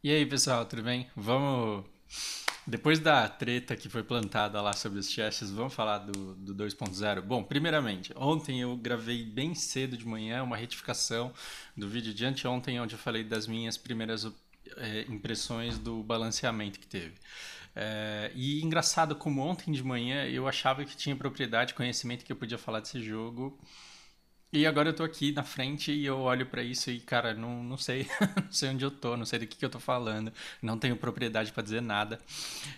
E aí, pessoal, tudo bem? Vamos. Depois da treta que foi plantada lá sobre os chassis, vamos falar do, do 2.0? Bom, primeiramente, ontem eu gravei bem cedo de manhã uma retificação do vídeo de anteontem, onde eu falei das minhas primeiras é, impressões do balanceamento que teve. É, e engraçado, como ontem de manhã eu achava que tinha propriedade, conhecimento que eu podia falar desse jogo e agora eu tô aqui na frente e eu olho para isso e, cara, não, não sei. não sei onde eu tô, não sei do que, que eu tô falando. Não tenho propriedade para dizer nada.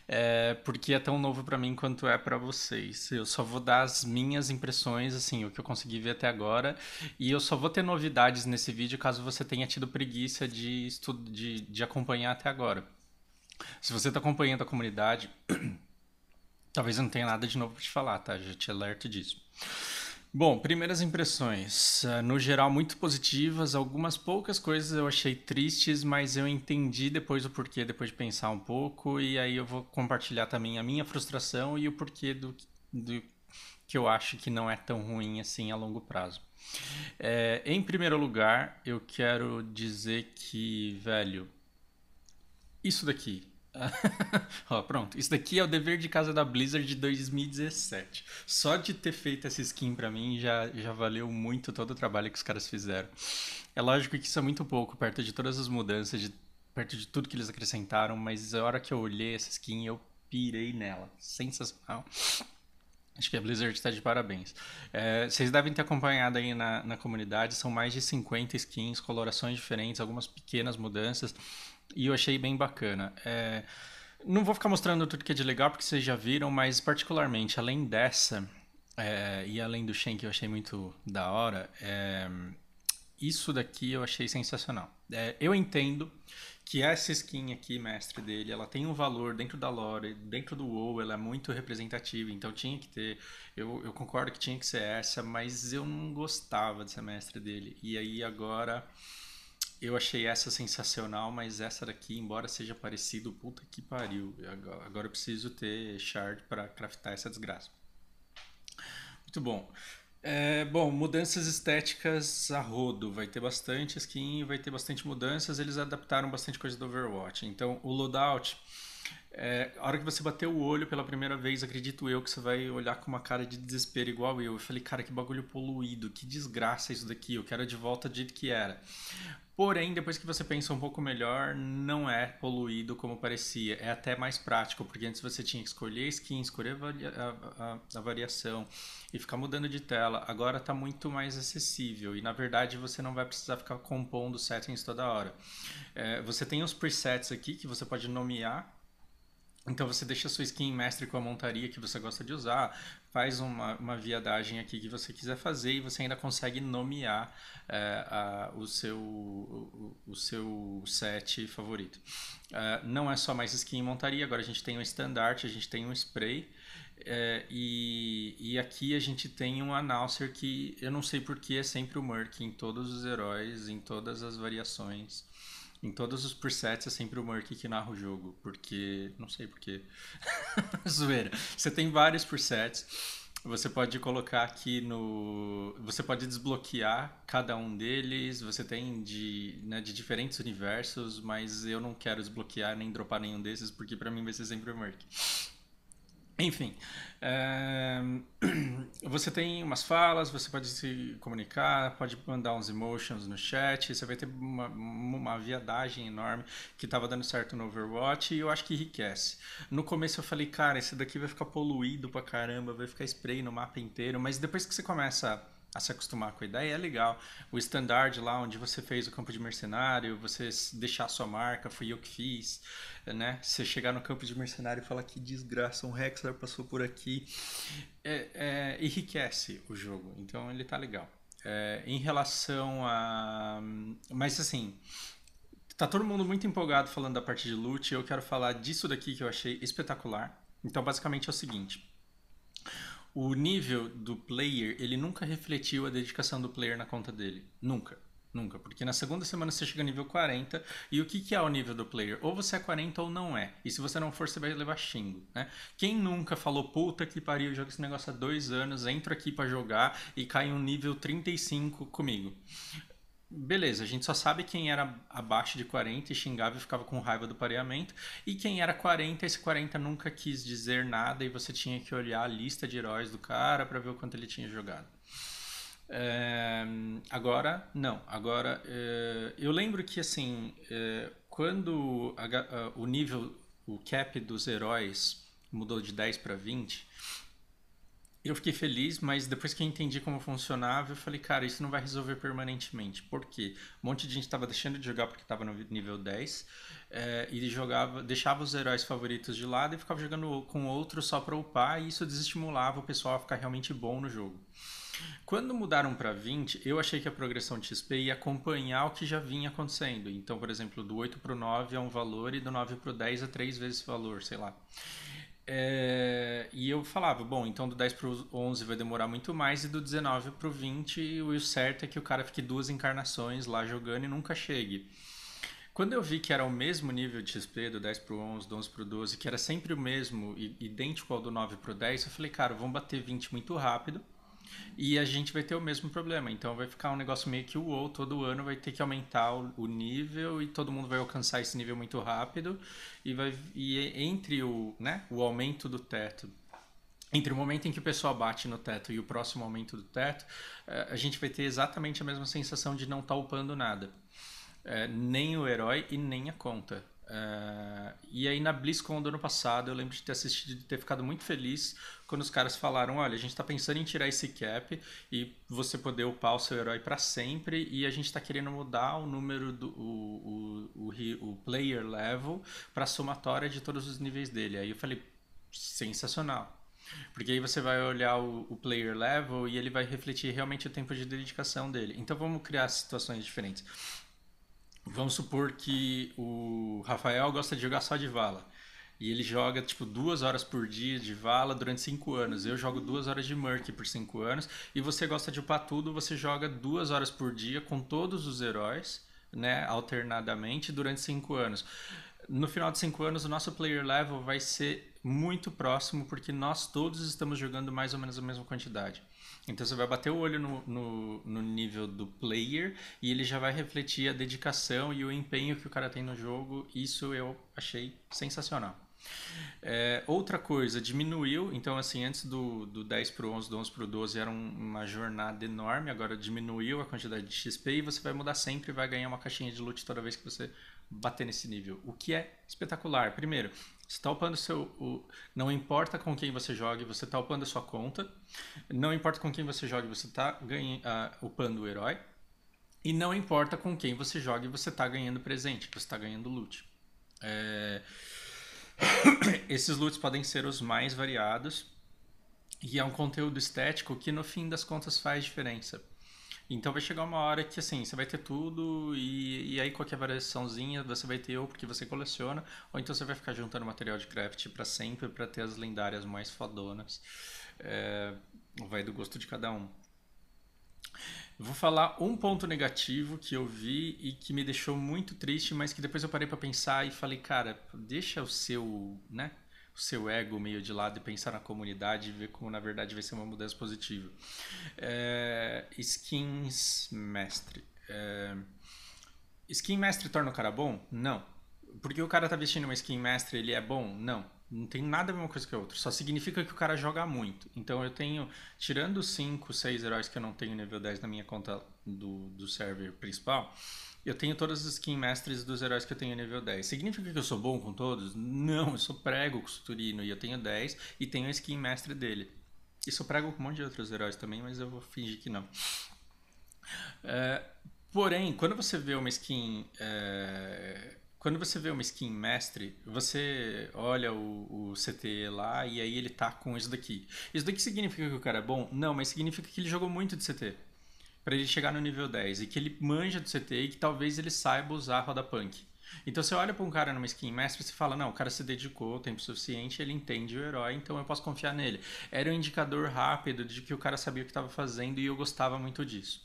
É, porque é tão novo para mim quanto é para vocês. Eu só vou dar as minhas impressões, assim, o que eu consegui ver até agora. E eu só vou ter novidades nesse vídeo caso você tenha tido preguiça de, estudo, de, de acompanhar até agora. Se você tá acompanhando a comunidade. Talvez eu não tenha nada de novo para te falar, tá? Já te alerto disso. Bom, primeiras impressões. Ah, no geral, muito positivas. Algumas poucas coisas eu achei tristes, mas eu entendi depois o porquê, depois de pensar um pouco. E aí eu vou compartilhar também a minha frustração e o porquê do, do que eu acho que não é tão ruim assim a longo prazo. É, em primeiro lugar, eu quero dizer que, velho, isso daqui Ó, pronto. Isso daqui é o dever de casa da Blizzard de 2017. Só de ter feito essa skin para mim já, já valeu muito todo o trabalho que os caras fizeram. É lógico que isso é muito pouco perto de todas as mudanças, de, perto de tudo que eles acrescentaram, mas a hora que eu olhei essa skin eu pirei nela. Sensacional. Acho que a Blizzard está de parabéns. É, vocês devem ter acompanhado aí na, na comunidade, são mais de 50 skins, colorações diferentes, algumas pequenas mudanças. E eu achei bem bacana. É, não vou ficar mostrando tudo que é de legal, porque vocês já viram, mas particularmente, além dessa, é, e além do Shen, que eu achei muito da hora, é, isso daqui eu achei sensacional. É, eu entendo que essa skin aqui, mestre dele, ela tem um valor dentro da lore, dentro do WoW, ela é muito representativa, então tinha que ter. Eu, eu concordo que tinha que ser essa, mas eu não gostava dessa mestre dele. E aí agora eu achei essa sensacional, mas essa daqui, embora seja parecido, puta que pariu. Agora eu preciso ter shard para craftar essa desgraça. Muito bom. É, bom, mudanças estéticas a rodo. Vai ter bastante skin, vai ter bastante mudanças. Eles adaptaram bastante coisa do Overwatch. Então, o loadout é, a hora que você bater o olho pela primeira vez, acredito eu que você vai olhar com uma cara de desespero igual eu. Eu falei, cara, que bagulho poluído, que desgraça isso daqui, eu quero de volta do jeito que era. Porém, depois que você pensa um pouco melhor, não é poluído como parecia. É até mais prático, porque antes você tinha que escolher a skin, escolher a, a, a variação e ficar mudando de tela. Agora está muito mais acessível e, na verdade, você não vai precisar ficar compondo settings toda hora. É, você tem os presets aqui que você pode nomear então você deixa a sua skin mestre com a montaria que você gosta de usar, faz uma, uma viadagem aqui que você quiser fazer e você ainda consegue nomear é, a, o, seu, o, o, seu set favorito. Eh, não é só mais skin e montaria, agora a gente tem um estandarte, a gente tem um spray é, e, e aqui a gente tem um announcer que eu não sei porque é sempre o Merc em todos os heróis, em todas as variações. Em todos os presets é sempre o Murky que narra o jogo, porque. Não sei porquê. Zoeira. Você tem vários presets. Você pode colocar aqui no. Você pode desbloquear cada um deles. Você tem de, né, de diferentes universos, mas eu não quero desbloquear nem dropar nenhum desses, porque para mim vai ser sempre o Murky. Enfim, é... você tem umas falas, você pode se comunicar, pode mandar uns emotions no chat, você vai ter uma, uma viadagem enorme que estava dando certo no Overwatch e eu acho que enriquece. No começo eu falei, cara, esse daqui vai ficar poluído pra caramba, vai ficar spray no mapa inteiro, mas depois que você começa a se acostumar com a ideia é legal. O standard lá onde você fez o campo de mercenário, você deixar sua marca, fui eu que fiz, né? Você chegar no campo de mercenário e falar que desgraça, um Hexer passou por aqui, é, é, enriquece o jogo. Então ele tá legal. É, em relação a, mas assim, tá todo mundo muito empolgado falando da parte de loot. Eu quero falar disso daqui que eu achei espetacular. Então basicamente é o seguinte o nível do player, ele nunca refletiu a dedicação do player na conta dele. Nunca. Nunca. Porque na segunda semana você chega nível 40. E o que, que é o nível do player? Ou você é 40 ou não é. E se você não for, você vai levar xingo, né? Quem nunca falou, puta que pariu, eu jogo esse negócio há dois anos, entro aqui para jogar e cai um nível 35 comigo. Beleza, a gente só sabe quem era abaixo de 40 e xingava e ficava com raiva do pareamento. E quem era 40, esse 40 nunca quis dizer nada e você tinha que olhar a lista de heróis do cara para ver o quanto ele tinha jogado. É, agora, não. Agora, é, eu lembro que assim, é, quando a, a, o nível, o cap dos heróis mudou de 10 para 20, eu fiquei feliz, mas depois que eu entendi como funcionava, eu falei, cara, isso não vai resolver permanentemente. Por quê? Um monte de gente estava deixando de jogar porque estava no nível 10 é, eh, e jogava, deixava os heróis favoritos de lado e ficava jogando com outro só para upar e isso desestimulava o pessoal a ficar realmente bom no jogo. Quando mudaram para 20, eu achei que a progressão de XP ia acompanhar o que já vinha acontecendo. Então, por exemplo, do 8 para o 9 é um valor e do 9 para o 10 é três vezes esse valor, sei lá. É, e eu falava, bom, então do 10 para o 11 vai demorar muito mais, e do 19 para o 20, o certo é que o cara fique duas encarnações lá jogando e nunca chegue. Quando eu vi que era o mesmo nível de XP, do 10 para o 11, do 11 para o 12, que era sempre o mesmo, idêntico ao do 9 para o 10, eu falei, cara, vamos bater 20 muito rápido. E a gente vai ter o mesmo problema. Então vai ficar um negócio meio que o wow, todo ano vai ter que aumentar o, o, nível e todo mundo vai alcançar esse nível muito rápido. E, vai, e entre o, né, o aumento do teto entre o momento em que o pessoal bate no teto e o próximo aumento do teto, eh, a gente vai ter exatamente a mesma sensação de não estar tá upando nada. Eh, nem o herói e nem a conta. Uh, e aí na BlizzCon do ano passado eu lembro de ter assistido e ter ficado muito feliz quando os caras falaram, olha, a gente está pensando em tirar esse cap e você poder upar o seu herói para sempre e a gente está querendo mudar o número do o, o, o, o player level para somatória de todos os níveis dele. Aí eu falei, sensacional. Porque aí você vai olhar o, o, player level e ele vai refletir realmente o tempo de dedicação dele. Então vamos criar situações diferentes. Vamos supor que o Rafael gosta de jogar só de vala. E ele joga, tipo, duas horas por dia de vala durante cinco anos. Eu jogo duas horas de Murky por cinco anos. E você gosta de upar tudo, você joga duas horas por dia com todos os heróis, né? Alternadamente durante cinco anos. No final de cinco anos, o nosso player level vai ser muito próximo, porque nós todos estamos jogando mais ou menos a mesma quantidade. Então você vai bater o olho no, no, no, nível do player e ele já vai refletir a dedicação e o empenho que o cara tem no jogo. Isso eu achei sensacional. É, outra coisa, diminuiu. Então, assim, antes do, do 10 para o 11, do 11 para o 12 era um, uma jornada enorme. Agora diminuiu a quantidade de XP e você vai mudar sempre e vai ganhar uma caixinha de loot toda vez que você bater nesse nível. O que é espetacular. Primeiro, você está upando seu. O, não importa com quem você jogue, você está upando a sua conta. Não importa com quem você jogue, você está uh, ah, upando o herói. E não importa com quem você jogue, você está ganhando presente, você está ganhando loot. É... Esses loots podem ser os mais variados. E é um conteúdo estético que no fim das contas faz diferença. Então vai chegar uma hora que assim, você vai ter tudo e, e aí qualquer variaçãozinha você vai ter ou porque você coleciona, ou então você vai ficar juntando material de craft para sempre para ter as lendárias mais fodonas. É, vai do gosto de cada um. Vou falar um ponto negativo que eu vi e que me deixou muito triste, mas que depois eu parei para pensar e falei, cara, deixa o seu, né? seu ego meio de lado e pensar na comunidade e ver como na verdade vai ser uma mudança positiva. É, skins mestre. É, skin mestre torna o cara bom? Não. Porque o cara tá vestindo uma skin mestre, ele é bom? Não. Não tem nada a mesma coisa que a outra. Só significa que o cara joga muito. Então eu tenho, tirando 5, 6 heróis que eu não tenho nível 10 na minha conta do, do server principal, eu tenho todas as skins mestres dos heróis que eu tenho nível 10. Significa que eu sou bom com todos? Não, eu sou prego com o costurino e eu tenho 10 e tenho a skin mestre dele. E sou prego com um monte de outros heróis também, mas eu vou fingir que não. É, porém, quando você vê uma skin. É, quando você vê uma skin mestre, você olha o, o CTE lá e aí ele tá com isso daqui. Isso daqui significa que o cara é bom? Não, mas significa que ele jogou muito de CT para ele chegar no nível 10 e que ele manja do CT e que talvez ele saiba usar a roda punk. Então você olha para um cara numa skin mestre e você fala, não, o cara se dedicou o tempo suficiente, ele entende o herói, então eu posso confiar nele. Era um indicador rápido de que o cara sabia o que estava fazendo e eu gostava muito disso.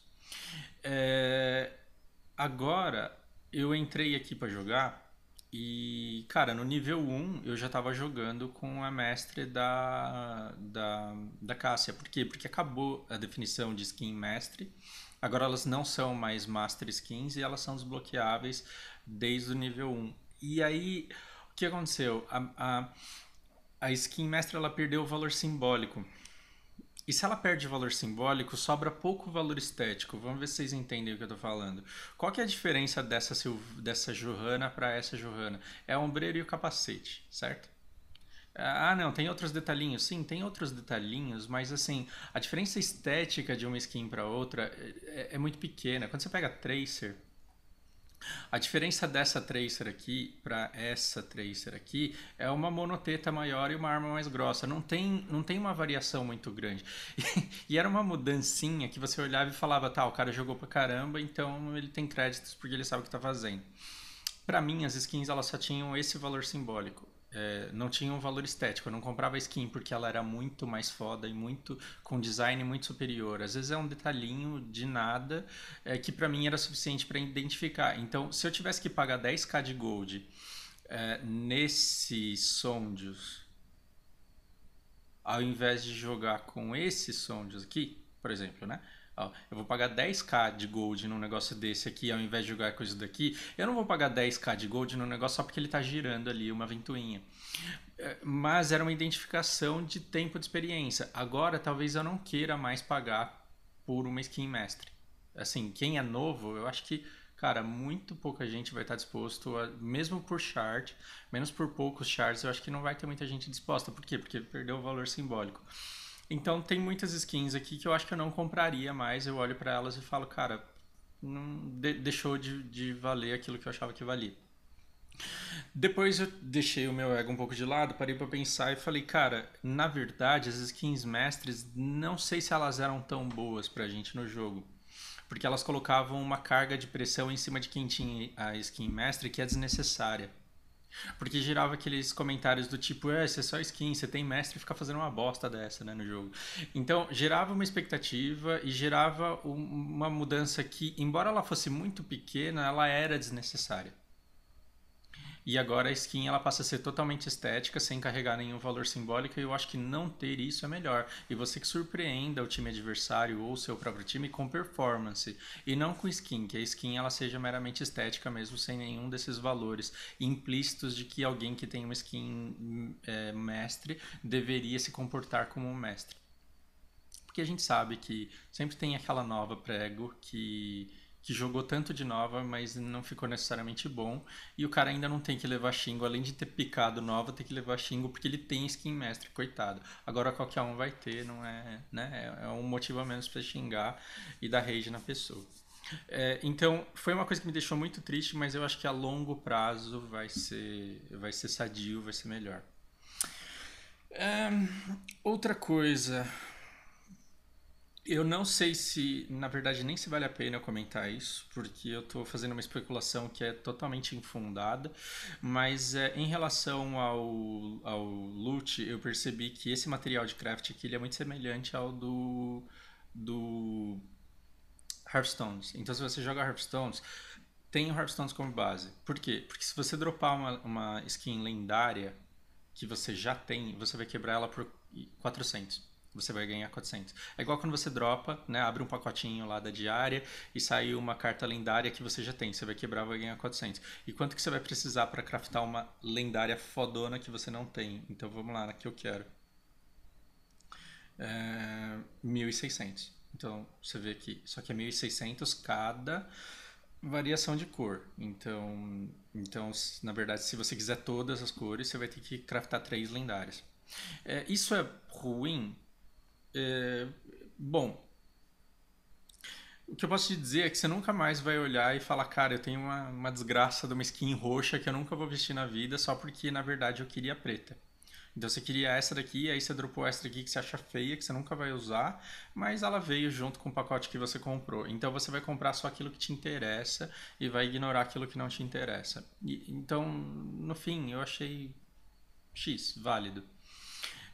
É... Agora eu entrei aqui para jogar e, cara, no nível 1 eu já tava jogando com a mestre da, da, da Cássia. Por quê? Porque acabou a definição de skin mestre. Agora elas não são mais master skins e elas são desbloqueáveis desde o nível 1. E aí, o que aconteceu? A, a, a skin mestre ela perdeu o valor simbólico. E se ela perde valor simbólico, sobra pouco valor estético. Vamos ver se vocês entendem o que eu estou falando. Qual que é a diferença dessa, dessa Johanna para essa Johanna? É o ombreiro e o capacete, certo? Ah, não, tem outros detalhinhos. Sim, tem outros detalhinhos, mas assim, a diferença estética de uma skin para outra é, é, é, muito pequena. Quando você pega Tracer, a diferença dessa tracer aqui para essa tracer aqui é uma monoteta maior e uma arma mais grossa. Não tem, não tem uma variação muito grande. E, e era uma mudancinha que você olhava e falava, tá, o cara jogou pra caramba, então ele tem créditos porque ele sabe o que tá fazendo. Para mim, as skins elas só tinham esse valor simbólico é, não tinha um valor estético. Eu não comprava skin porque ela era muito mais foda e muito com design muito superior. Às vezes é um detalhinho de nada é, que para mim era suficiente para identificar. Então, se eu tivesse que pagar 10k de gold é, nesse Sondius, ao invés de jogar com esse Sondios aqui, por exemplo, né? Ó, eu vou pagar 10k de gold num negócio desse aqui, ao invés de jogar coisa daqui. Eu não vou pagar 10k de gold num negócio só porque ele está girando ali uma ventoinha. É, mas era uma identificação de tempo de experiência. Agora talvez eu não queira mais pagar por uma skin mestre. Assim, quem é novo, eu acho que cara, muito pouca gente vai estar tá disposto, a, mesmo por chart, menos por poucos charts, eu acho que não vai ter muita gente disposta. Por quê? Porque perdeu o valor simbólico. Então tem muitas skins aqui que eu acho que eu não compraria mais. Eu olho para elas e falo, cara, não de deixou de, de valer aquilo que eu achava que valia. Depois eu deixei o meu ego um pouco de lado, parei para pensar e falei, cara, na verdade as skins mestres, não sei se elas eram tão boas pra gente no jogo. Porque elas colocavam uma carga de pressão em cima de quem tinha a skin mestre que é desnecessária. Porque girava aqueles comentários do tipo, é, você é só skin, você tem mestre, fica fazendo uma bosta dessa, né, no jogo. Então, gerava uma expectativa e gerava uma mudança que, embora ela fosse muito pequena, ela era desnecessária. E agora a skin ela passa a ser totalmente estética, sem carregar nenhum valor simbólico, e eu acho que não ter isso é melhor. E você que surpreenda o time adversário ou o seu próprio time com performance, e não com skin, que a skin ela seja meramente estética mesmo, sem nenhum desses valores implícitos de que alguém que tem uma skin hum, é, mestre deveria se comportar como um mestre. Porque a gente sabe que sempre tem aquela nova prego que que jogou tanto de nova, mas não ficou necessariamente bom. E o cara ainda não tem que levar xingo, além de ter picado nova, tem que levar xingo porque ele tem skin mestre, coitado. Agora qualquer um vai ter, não é, né? É um motivo a menos para xingar e dar rage na pessoa. É, então, foi uma coisa que me deixou muito triste, mas eu acho que a longo prazo vai ser, vai ser sadio, vai ser melhor. É, outra coisa, eu não sei se, na verdade, nem se vale a pena comentar isso, porque eu estou fazendo uma especulação que é totalmente infundada. Mas é, em relação ao, ao loot, eu percebi que esse material de craft aqui é muito semelhante ao do, do Hearthstones. Então, se você joga Hearthstones, tem o Hearthstones como base. Por quê? Porque se você dropar uma, uma skin lendária que você já tem, você vai quebrar ela por 400 você vai ganhar 400. É igual quando você dropa, né, abre um pacotinho lá da diária e sai uma carta lendária que você já tem. Você vai quebrar, vai ganhar 400. E quanto que você vai precisar para craftar uma lendária fodona que você não tem? Então vamos lá, na que eu quero. É, 1600. Então você vê aqui, só que é 1600 cada variação de cor. Então, então, na verdade, se você quiser todas as cores, você vai ter que craftar três lendárias. É, isso é ruim é, bom, o que eu posso te dizer é que você nunca mais vai olhar e falar, cara, eu tenho uma, uma desgraça de uma skin roxa que eu nunca vou vestir na vida só porque na verdade eu queria preta. Então você queria essa daqui, aí você dropou essa daqui que você acha feia, que você nunca vai usar, mas ela veio junto com o pacote que você comprou. Então você vai comprar só aquilo que te interessa e vai ignorar aquilo que não te interessa. E, então, no fim, eu achei X, válido.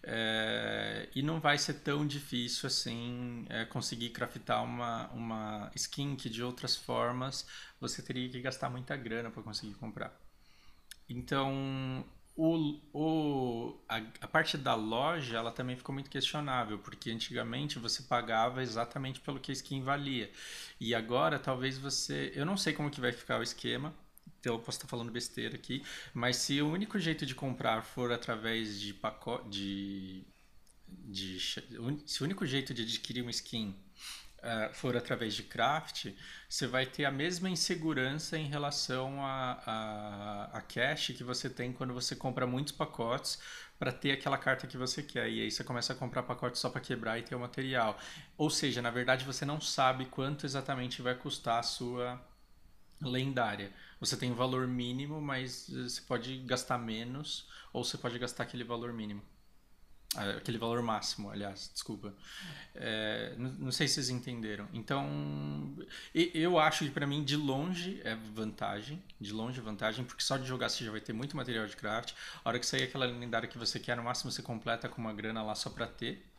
É, e não vai ser tão difícil assim é, conseguir craftar uma, uma skin que de outras formas você teria que gastar muita grana para conseguir comprar. Então, o, o, a, a, parte da loja ela também ficou muito questionável, porque antigamente você pagava exatamente pelo que a skin valia. E agora talvez você. Eu não sei como que vai ficar o esquema então eu posso estar falando besteira aqui, mas se o único jeito de comprar for através de pacote. De, de, se o único jeito de adquirir uma skin uh, for através de craft, você vai ter a mesma insegurança em relação a, a, a cash que você tem quando você compra muitos pacotes para ter aquela carta que você quer. E aí você começa a comprar pacote só para quebrar e ter o material. Ou seja, na verdade você não sabe quanto exatamente vai custar a sua lendária você tem um valor mínimo, mas eh, você pode gastar menos ou você pode gastar aquele valor mínimo. Ah, aquele valor máximo, aliás, desculpa. É, não, não, sei se vocês entenderam. Então, eu acho que para mim, de longe, é vantagem. De longe, é vantagem, porque só de jogar você já vai ter muito material de craft. A hora que sair aquela lendária que você quer, no máximo você completa com uma grana lá só para ter.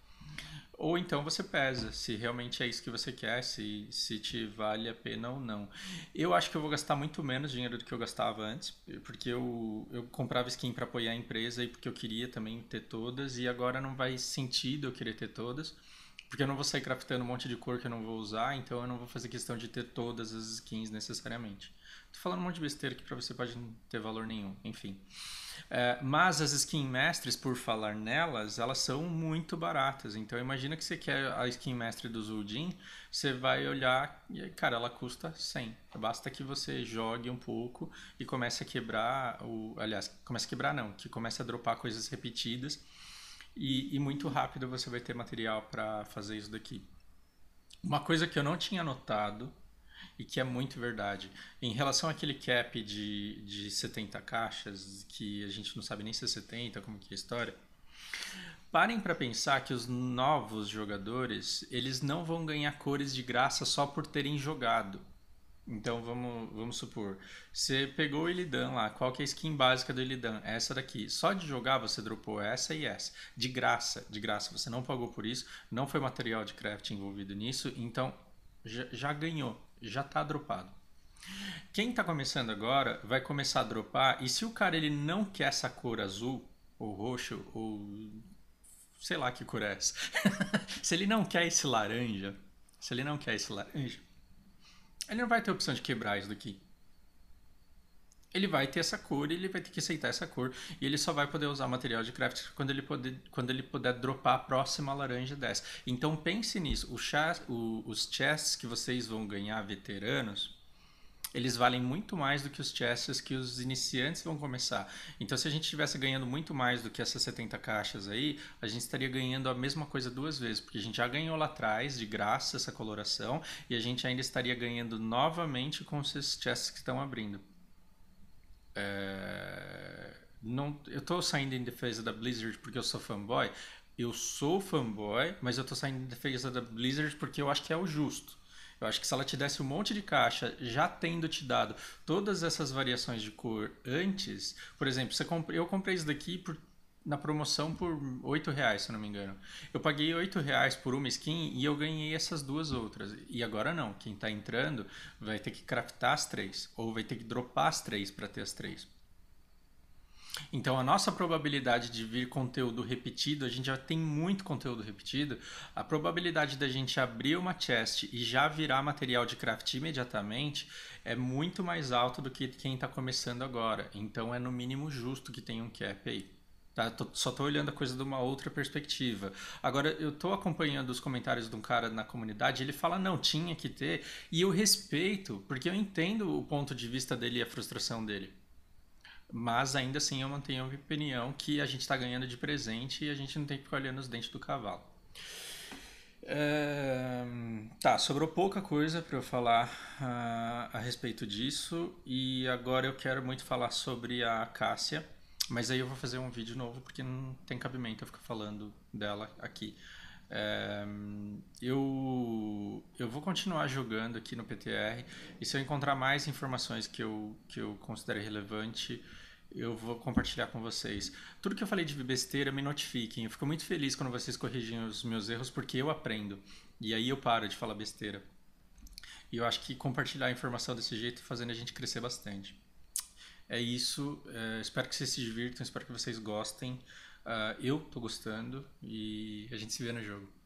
Ou então você pesa, se realmente é isso que você quer, se, se te vale a pena ou não. Eu acho que eu vou gastar muito menos dinheiro do que eu gastava antes, porque eu, eu comprava skin para apoiar a empresa e porque eu queria também ter todas, e agora não faz sentido eu querer ter todas. Porque eu não vou sair craftando um monte de cor que eu não vou usar, então eu não vou fazer questão de ter todas as skins necessariamente. Tô falando um monte de besteira que pra você pode não ter valor nenhum, enfim. É, mas as skin mestres, por falar nelas, elas são muito baratas. Então imagina que você quer a skin mestre do Zuljin, você vai olhar e, cara, ela custa 100. Basta que você jogue um pouco e comece a quebrar, o, aliás, comece a quebrar não, que comece a dropar coisas repetidas e, e muito rápido você vai ter material para fazer isso daqui. Uma coisa que eu não tinha notado e que é muito verdade. Em relação àquele cap de, de 70 caixas, que a gente não sabe nem se é 70, como que é a história, parem para pensar que os novos jogadores, eles não vão ganhar cores de graça só por terem jogado. Então vamos, vamos supor, você pegou o Illidan lá, qual que é a skin básica do Illidan? É essa daqui. Só de jogar você dropou essa e essa. De graça, de graça. Você não pagou por isso, não foi material de craft envolvido nisso, então já, já ganhou, já está dropado. Quem está começando agora vai começar a dropar e se o cara ele não quer essa cor azul ou roxo ou sei lá que cor é essa, se ele não quer esse laranja, se ele não quer esse laranja, ele não vai ter opção de quebrar isso daqui. Ele vai ter essa cor e ele vai ter que aceitar essa cor. E ele só vai poder usar material de craft quando ele, poder, quando ele puder dropar a próxima laranja dessa. Então pense nisso. o, os chests que vocês vão ganhar veteranos eles valem muito mais do que os chesses que os iniciantes vão começar. Então, se a gente estivesse ganhando muito mais do que essas 70 caixas aí, a gente estaria ganhando a mesma coisa duas vezes, porque a gente já ganhou lá atrás, de graça, essa coloração, e a gente ainda estaria ganhando novamente com esses chesses que estão abrindo. É... Não, eu estou saindo em defesa da Blizzard porque eu sou fanboy. Eu sou fanboy, mas eu estou saindo em defesa da Blizzard porque eu acho que é o justo. Eu acho que se ela te desse um monte de caixa, já tendo te dado todas essas variações de cor antes, por exemplo, eu comprei isso daqui por, na promoção por 8 reais, se não me engano. Eu paguei 8 reais por uma skin e eu ganhei essas duas outras. E agora não, quem está entrando vai ter que craftar as três, ou vai ter que dropar as três para ter as três. Então, a nossa probabilidade de vir conteúdo repetido, a gente já tem muito conteúdo repetido, a probabilidade da gente abrir uma chest e já virar material de craft imediatamente é muito mais alta do que quem está começando agora. Então, é no mínimo justo que tenha um cap aí. Tá, tô, só estou olhando a coisa de uma outra perspectiva. Agora, eu estou acompanhando os comentários de um cara na comunidade, ele fala, não, tinha que ter, e eu respeito, porque eu entendo o ponto de vista dele e a frustração dele. Mas ainda assim eu mantenho a minha opinião que a gente está ganhando de presente e a gente não tem que ficar olhando os dentes do cavalo. É, tá, sobrou pouca coisa para eu falar uh, a respeito disso e agora eu quero muito falar sobre a Cássia, mas aí eu vou fazer um vídeo novo porque não tem cabimento eu ficar falando dela aqui. É, eu, eu vou continuar jogando aqui no PTR e se eu encontrar mais informações que eu, que eu considere relevante, eu vou compartilhar com vocês. Tudo que eu falei de besteira, me notifiquem. Eu fico muito feliz quando vocês corrigem os meus erros, porque eu aprendo. E aí eu paro de falar besteira. E eu acho que compartilhar a informação desse jeito fazendo a gente crescer bastante. É isso. É, espero que vocês se divirtam, espero que vocês gostem. Uh, eu tô gostando e a gente se vê no jogo.